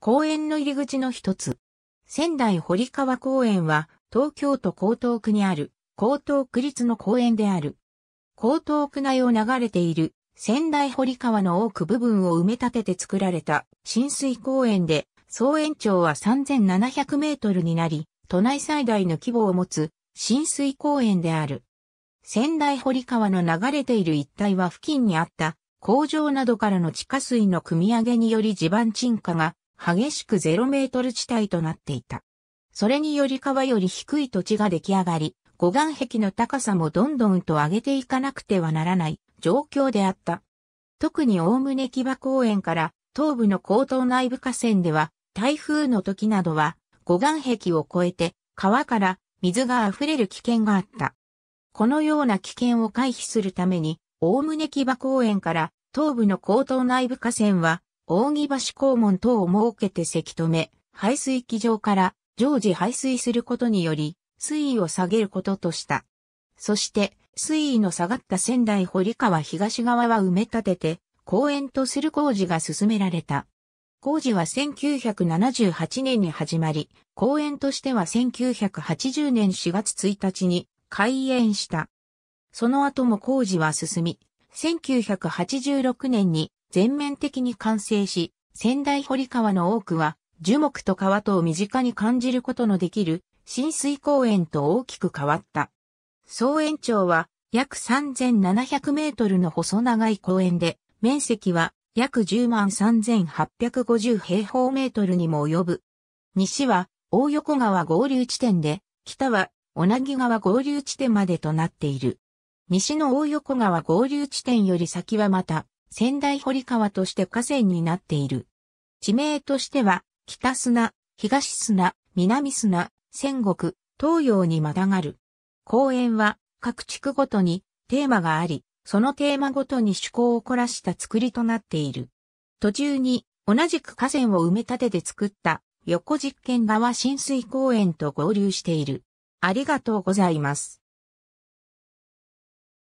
公園の入り口の一つ。仙台堀川公園は、東京都江東区にある、江東区立の公園である。江東区内を流れている、仙台堀川の多く部分を埋め立てて作られた、浸水公園で、総延長は3700メートルになり、都内最大の規模を持つ、浸水公園である。仙台堀川の流れている一帯は付近にあった工場などからの地下水の汲み上げにより地盤沈下が激しくゼロメートル地帯となっていた。それにより川より低い土地が出来上がり、護岸壁の高さもどんどんと上げていかなくてはならない状況であった。特に大胸木場公園から東部の高等内部河川では、台風の時などは護岸壁を越えて川から水が溢れる危険があった。このような危険を回避するために、大胸木場公園から東部の高等内部河川は扇橋肛門等を設けてせき止め、排水機場から常時排水することにより、水位を下げることとした。そして、水位の下がった仙台堀川東側は埋め立てて、公園とする工事が進められた。工事は1978年に始まり、公園としては1980年4月1日に開園した。その後も工事は進み、1986年に全面的に完成し、仙台堀川の多くは、樹木と川とを身近に感じることのできる、浸水公園と大きく変わった。総延長は、約3700メートルの細長い公園で、面積は約10万3850平方メートルにも及ぶ。西は大横川合流地点で、北は小名木川合流地点までとなっている。西の大横川合流地点より先はまた仙台堀川として河川になっている。地名としては、北砂、東砂、南砂、仙国、東洋にまたがる。公園は各地区ごとにテーマがあり、そのテーマごとに趣向を凝らした作りとなっている。途中に同じく河川を埋め立てて作った横実験川浸水公園と合流している。ありがとうございます。